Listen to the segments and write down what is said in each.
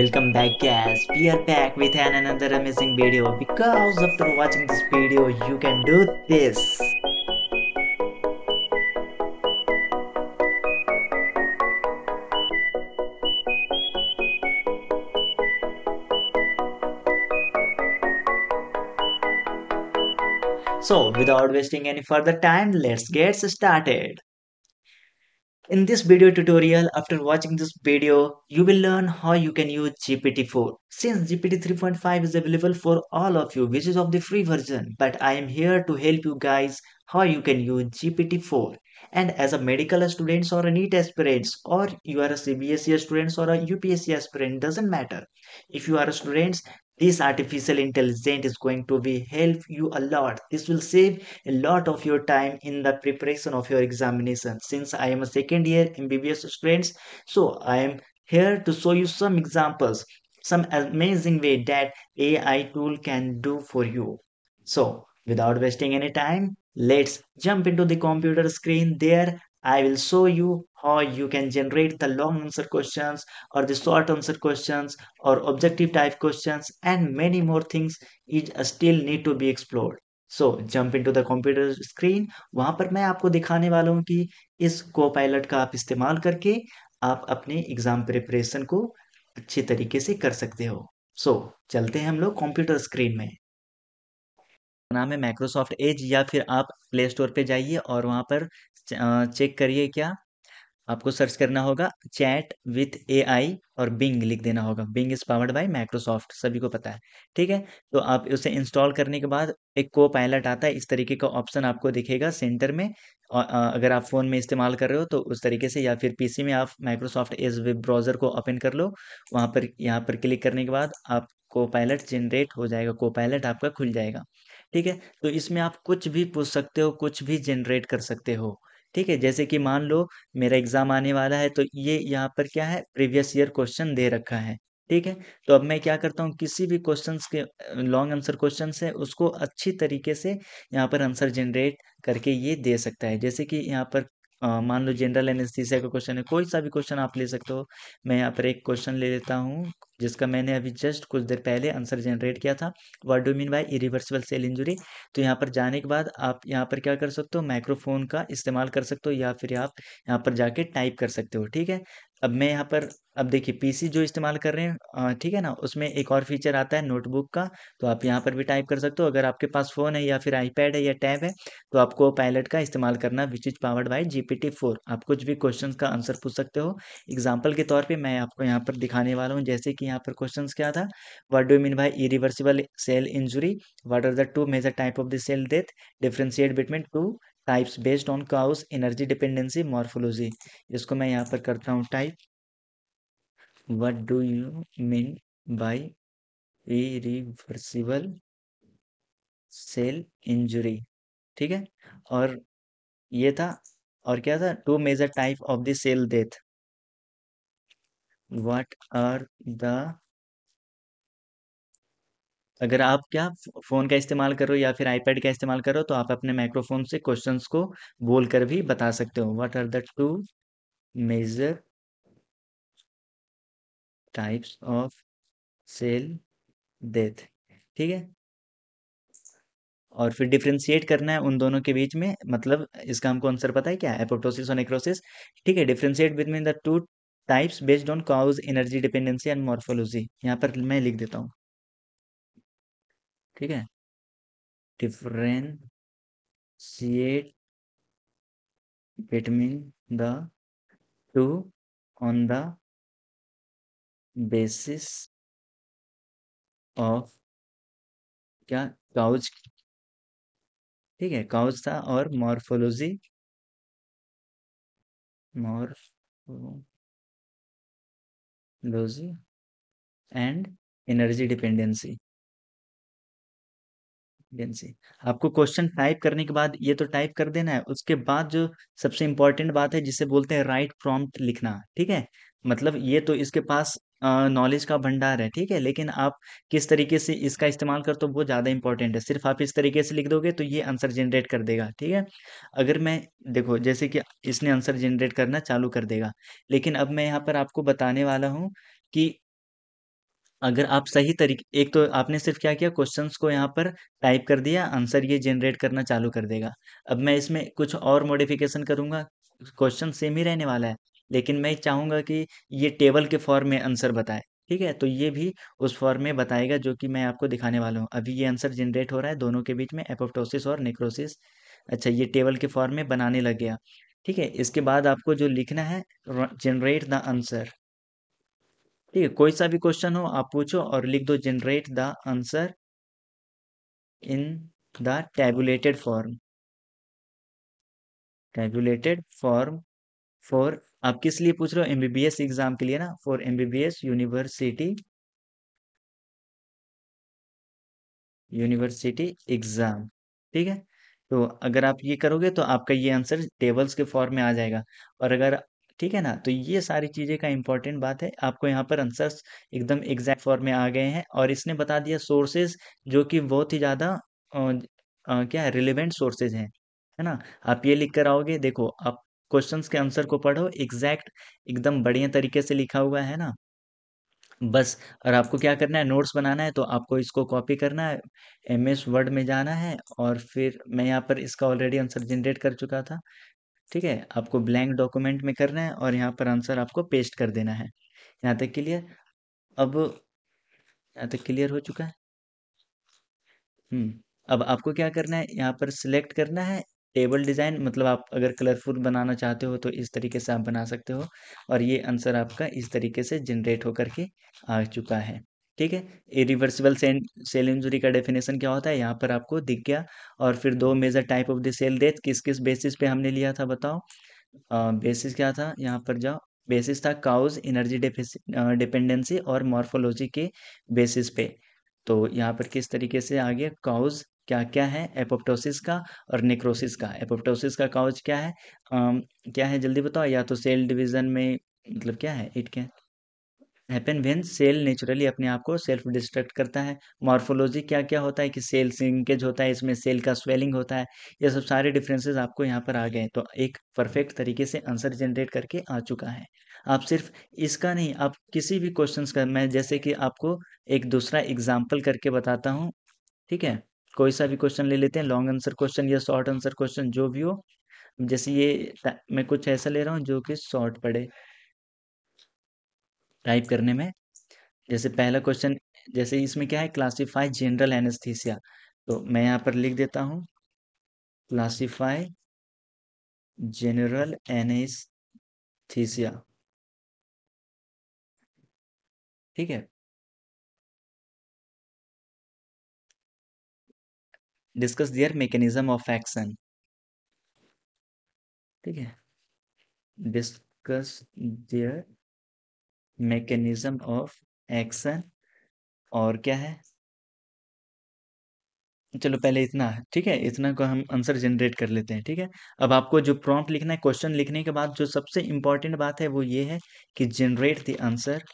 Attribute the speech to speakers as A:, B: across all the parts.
A: welcome back guys we are back with another amazing video because after watching this video you can do this So without wasting any further time let's get started in this video tutorial, after watching this video, you will learn how you can use GPT-4. Since GPT 3.5 is available for all of you, which is of the free version, but I am here to help you guys how you can use GPT-4. And as a medical students or a NEET aspirants, or you are a CBSE students or a UPSC aspirant, doesn't matter. If you are a students, this artificial intelligence is going to be help you a lot this will save a lot of your time in the preparation of your examination since i am a second year mbbs students so i am here to show you some examples some amazing way that ai tool can do for you so without wasting any time let's jump into the computer screen there I will show you how you can generate the long answer questions or the short answer questions or objective type questions and many more things is still need to be explored. So jump into the computer screen वहां पर मैं आपको दिखाने वाला हूँ कि इस को पायलट का आप इस्तेमाल करके आप अपने एग्जाम प्रिपरेशन को अच्छे तरीके से कर सकते हो सो so, चलते हैं हम लोग कंप्यूटर स्क्रीन में नाम है माइक्रोसॉफ्ट एज या फिर आप प्ले स्टोर पे जाइए और वहां पर चेक करिए क्या आपको सर्च करना होगा चैट विथ ए आई और बिंग लिख देना होगा Bing is powered by Microsoft सभी को पता है ठीक है तो आप उसे इंस्टॉल करने के बाद एक को पायलट आता है इस तरीके का ऑप्शन आपको दिखेगा सेंटर में और अगर आप फ़ोन में इस्तेमाल कर रहे हो तो उस तरीके से या फिर पीसी में आप माइक्रोसॉफ्ट एज वेब ब्राउज़र को ओपन कर लो वहाँ पर यहाँ पर क्लिक करने के बाद आप को पायलट जनरेट हो जाएगा को पायलट आपका खुल जाएगा ठीक है तो इसमें आप कुछ भी पूछ सकते हो कुछ भी जनरेट कर सकते हो ठीक है जैसे कि मान लो मेरा एग्ज़ाम आने वाला है तो ये यहाँ पर क्या है प्रीवियस ईयर क्वेश्चन दे रखा है ठीक है तो अब मैं क्या करता हूँ किसी भी क्वेश्चन के लॉन्ग आंसर क्वेश्चन है उसको अच्छी तरीके से यहाँ पर आंसर जनरेट करके ये दे सकता है जैसे कि यहाँ पर आ, मान लो जनरल एनेस्थीसिया का क्वेश्चन है कोई सा भी क्वेश्चन आप ले सकते हो मैं यहाँ पर एक क्वेश्चन ले लेता हूँ जिसका मैंने अभी जस्ट कुछ देर पहले आंसर जनरेट किया था what do mean by irreversible cell injury तो यहाँ पर जाने के बाद आप यहाँ पर क्या कर सकते हो माइक्रोफोन का इस्तेमाल कर सकते हो या फिर आप यहाँ पर जाके टाइप कर सकते हो ठीक है अब मैं यहाँ पर अब देखिए पीसी जो इस्तेमाल कर रहे हैं ठीक है ना उसमें एक और फीचर आता है नोटबुक का तो आप यहाँ पर भी टाइप कर सकते हो अगर आपके पास फ़ोन है या फिर आईपैड है या टैब है तो आपको पायलट का इस्तेमाल करना which is powered by GPT four आप कुछ भी क्वेश्चन का आंसर पूछ सकते हो एग्जाम्पल के तौर पर मैं आपको यहाँ पर दिखाने वाला हूँ जैसे कि यहाँ पर क्वेश्चन क्या था what do mean by irreversible cell injury what are the two major type of the cell death differentiate between two types based on cause energy dependency morphology इसको मैं यहाँ पर करता हूँ type what do you mean by irreversible cell injury ठीक है और ये था और क्या था two major type of the cell death what are the अगर आप क्या फ़ोन का इस्तेमाल करो या फिर आईपैड का इस्तेमाल करो तो आप अपने माइक्रोफोन से क्वेश्चंस को बोलकर भी बता सकते हो what are the two major types of cell death ठीक है और फिर डिफ्रेंशिएट करना है उन दोनों के बीच में मतलब इसका हमको आंसर पता है क्या एपोटोसिस और नेक्रोसिस ठीक है differentiate between the two types based on cause energy dependency and morphology यहाँ पर मैं लिख देता हूँ ठीक है differentiate between the two on the basis of क्या काउज ठीक है काउज था और morphology morpho loss and energy dependency agency आपको क्वेश्चन टाइप करने के बाद ये तो टाइप कर देना है उसके बाद जो सबसे इंपॉर्टेंट बात है जिसे बोलते हैं राइट प्रॉम्प्ट लिखना ठीक है मतलब ये तो इसके पास नॉलेज का भंडार है ठीक है लेकिन आप किस तरीके से इसका इस्तेमाल करते हो तो वो ज़्यादा इंपॉर्टेंट है सिर्फ आप इस तरीके से लिख दोगे तो ये आंसर जनरेट कर देगा ठीक है अगर मैं देखो जैसे कि इसने आंसर जनरेट करना चालू कर देगा लेकिन अब मैं यहाँ पर आपको बताने वाला हूँ कि अगर आप सही तरीके एक तो आपने सिर्फ क्या किया क्वेश्चंस को यहाँ पर टाइप कर दिया आंसर ये जनरेट करना चालू कर देगा अब मैं इसमें कुछ और मॉडिफिकेशन करूँगा क्वेश्चन सेम ही रहने वाला है लेकिन मैं चाहूँगा कि ये टेबल के फॉर्म में आंसर बताए ठीक है तो ये भी उस फॉर्म में बताएगा जो कि मैं आपको दिखाने वाला हूँ अभी ये आंसर जनरेट हो रहा है दोनों के बीच में एपोप्टोसिस और नेक्रोसिस अच्छा ये टेबल के फॉर्म में बनाने लग गया ठीक है इसके बाद आपको जो लिखना है जनरेट द आंसर ठीक है कोई सा भी क्वेश्चन हो आप पूछो और लिख दो generate the answer in the tabulated form tabulated form for आप किस लिए पूछ रहे हो एमबीबीएस एग्जाम के लिए ना for MBBS university university exam ठीक है तो अगर आप ये करोगे तो आपका ये आंसर टेबल्स के फॉर्म में आ जाएगा और अगर ठीक है ना तो ये सारी चीज़ें का इंपॉर्टेंट बात है आपको यहाँ पर आंसर्स एकदम एग्जैक्ट फॉर्म में आ गए हैं और इसने बता दिया सोर्सेज जो कि बहुत ही ज़्यादा क्या है रिलेवेंट सोर्सेज हैं है ना आप ये लिख कर आओगे देखो आप क्वेश्चंस के आंसर को पढ़ो एग्जैक्ट एकदम बढ़िया तरीके से लिखा हुआ है ना बस और आपको क्या करना है नोट्स बनाना है तो आपको इसको कॉपी करना है एम एस वर्ड में जाना है और फिर मैं यहाँ पर इसका ऑलरेडी आंसर जनरेट कर चुका था ठीक है आपको ब्लैंक डॉक्यूमेंट में करना है और यहाँ पर आंसर आपको पेस्ट कर देना है यहाँ तक क्लियर अब यहाँ तक क्लियर हो चुका है हम्म अब आपको क्या करना है यहाँ पर सिलेक्ट करना है टेबल डिज़ाइन मतलब आप अगर कलरफुल बनाना चाहते हो तो इस तरीके से आप बना सकते हो और ये आंसर आपका इस तरीके से जनरेट होकर के आ चुका है ठीक है इरिवर्सिबल सेल सेल इंजुरी का डेफिनेशन क्या होता है यहाँ पर आपको दिख गया और फिर दो major type of the cell death किस किस बेसिस पे हमने लिया था बताओ बेसिस क्या था यहाँ पर जाओ बेसिस था काउज एनर्जी डिपेंडेंसी और मॉर्फोलॉजी के बेसिस पे तो यहाँ पर किस तरीके से आ गया काउज क्या क्या है एपोप्टोसिस का और नेक्रोसिस का एपोप्टोसिस का काउज क्या है आ, क्या है जल्दी बताओ या तो सेल डिवीजन में मतलब क्या है इट क्या है हैपन वेन सेल नेचुरली अपने आप को सेल्फ डिस्ट्रक्ट करता है मॉर्फोलॉजी क्या क्या होता है कि सेल सिंकेज होता है इसमें सेल का स्वेलिंग होता है ये सब सारे डिफरेंसेस आपको यहाँ पर आ गए तो एक परफेक्ट तरीके से आंसर जनरेट करके आ चुका है आप सिर्फ इसका नहीं आप किसी भी क्वेश्चन का मैं जैसे कि आपको एक दूसरा एग्जाम्पल करके बताता हूँ ठीक है कोई सा भी क्वेश्चन ले लेते हैं लॉन्ग आंसर क्वेश्चन या शॉर्ट आंसर क्वेश्चन जो भी हो जैसे ये मैं कुछ ऐसा ले रहा हूँ जो कि शॉर्ट पड़े टाइप करने में जैसे पहला क्वेश्चन जैसे इसमें क्या है क्लासीफाई जनरल एनेस्थीसिया तो मैं यहाँ पर लिख देता हूँ क्लासीफाई जनरल एनेस्थीसिया ठीक है discuss their mechanism of action ठीक है discuss their mechanism of action और क्या है चलो पहले इतना है ठीक है इतना को हम आंसर जनरेट कर लेते हैं ठीक है अब आपको जो प्रॉम्प्ट लिखना है क्वेश्चन लिखने के बाद जो सबसे इंपॉर्टेंट बात है वो ये है कि generate the answer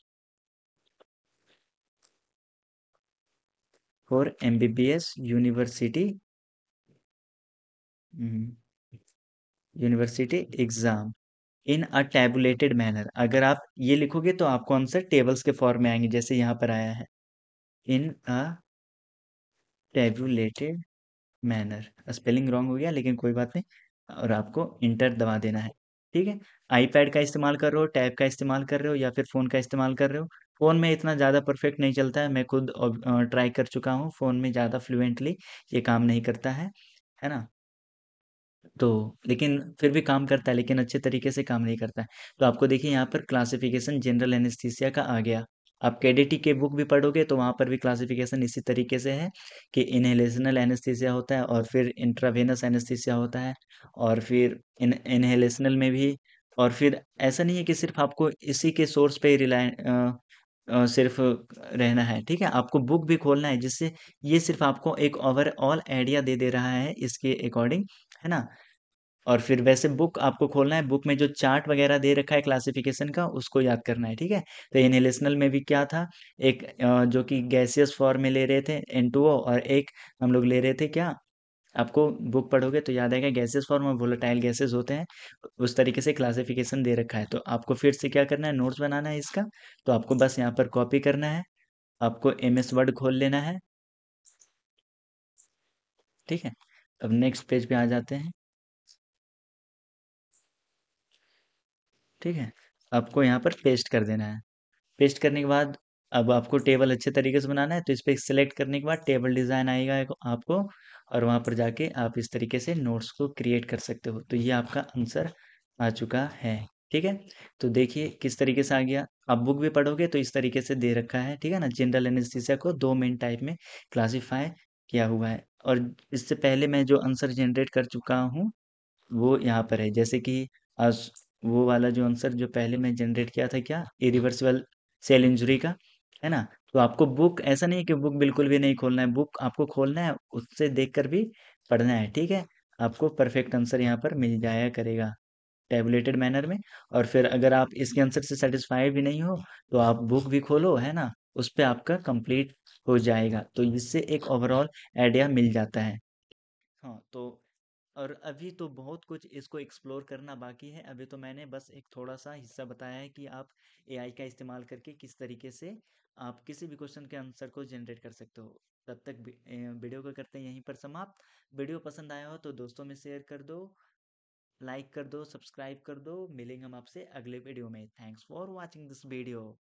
A: for MBBS university university exam in a tabulated manner अगर आप ये लिखोगे तो आपको आंसर टेबल्स के फॉर्म में आएंगे जैसे यहाँ पर आया है in a tabulated manner spelling wrong हो गया लेकिन कोई बात नहीं और आपको इंटर दबा देना है ठीक है आईपैड का इस्तेमाल कर रहे हो टैब का इस्तेमाल कर रहे हो या फिर फ़ोन का इस्तेमाल कर रहे हो फ़ोन में इतना ज़्यादा परफेक्ट नहीं चलता है मैं खुद ट्राई कर चुका हूँ फ़ोन में ज़्यादा फ्लुएंटली ये काम नहीं करता है है ना तो लेकिन फिर भी काम करता है लेकिन अच्छे तरीके से काम नहीं करता है तो आपको देखिए यहाँ पर क्लासिफिकेशन जनरल एनेस्थीसिया का आ गया आप केडीटी के बुक भी पढ़ोगे तो वहाँ पर भी क्लासिफिकेशन इसी तरीके से है कि इनहेलेशनल एनेस्थीसिया होता है और फिर इंट्रावेनस एनेस्थीसिया होता है और फिर इन इनहेलेशनल में भी और फिर ऐसा नहीं है कि सिर्फ आपको इसी के सोर्स पे ही रिलाय सिर्फ रहना है ठीक है आपको बुक भी खोलना है जिससे ये सिर्फ आपको एक ओवरऑल आइडिया दे दे रहा है इसके अकॉर्डिंग है ना और फिर वैसे बुक आपको खोलना है बुक में जो चार्ट वगैरह दे रखा है क्लासिफिकेशन का उसको याद करना है ठीक है तो इनहेलेशनल में भी क्या था एक जो कि गैसियस फॉर्म में ले रहे थे एन और एक हम लोग ले रहे थे क्या आपको बुक पढ़ोगे तो याद आएगा गैसेस फॉर्म और वोलेटाइल गैसेस होते हैं उस तरीके से क्लासिफिकेशन दे रखा है तो आपको फिर से क्या करना है नोट्स बनाना है इसका तो आपको बस यहाँ पर कॉपी करना है आपको एम एस वर्ड खोल लेना है ठीक है अब नेक्स्ट पेज पे आ जाते हैं ठीक है आपको यहाँ पर पेस्ट कर देना है पेस्ट करने के बाद अब आपको टेबल अच्छे तरीके से बनाना है तो इस पर सिलेक्ट करने के बाद टेबल डिज़ाइन आएगा आपको और वहां पर जाके आप इस तरीके से नोट्स को क्रिएट कर सकते हो तो ये आपका आंसर आ चुका है ठीक है तो देखिए किस तरीके से आ गया आप बुक भी पढ़ोगे तो इस तरीके से दे रखा है ठीक है ना जनरल एनेस्थीसिया को दो मेन टाइप में क्लासीफाई किया हुआ है और इससे पहले मैं जो आंसर जनरेट कर चुका हूँ वो यहाँ पर है जैसे कि आज वो वाला जो आंसर जो पहले मैं जनरेट किया था क्या रिवर्सिबल सेल इंजरी का है ना तो आपको बुक ऐसा नहीं है कि बुक बिल्कुल भी नहीं खोलना है बुक आपको खोलना है उससे देख कर भी पढ़ना है ठीक है आपको परफेक्ट आंसर यहाँ पर मिल जाया करेगा टेबलेटेड मैनर में और फिर अगर आप इसके आंसर से सेटिस्फाइड भी नहीं हो तो आप बुक भी खोलो है ना उस पर आपका कंप्लीट हो जाएगा तो इससे एक ओवरऑल आइडिया मिल जाता है हाँ तो और अभी तो बहुत कुछ इसको एक्सप्लोर करना बाकी है अभी तो मैंने बस एक थोड़ा सा हिस्सा बताया है कि आप एआई का इस्तेमाल करके किस तरीके से आप किसी भी क्वेश्चन के आंसर को जनरेट कर सकते हो तब तक वीडियो को करते हैं यहीं पर समाप्त वीडियो पसंद आया हो तो दोस्तों में शेयर कर दो लाइक कर दो सब्सक्राइब कर दो मिलेंगे हम आपसे अगले वीडियो में thanks for watching this video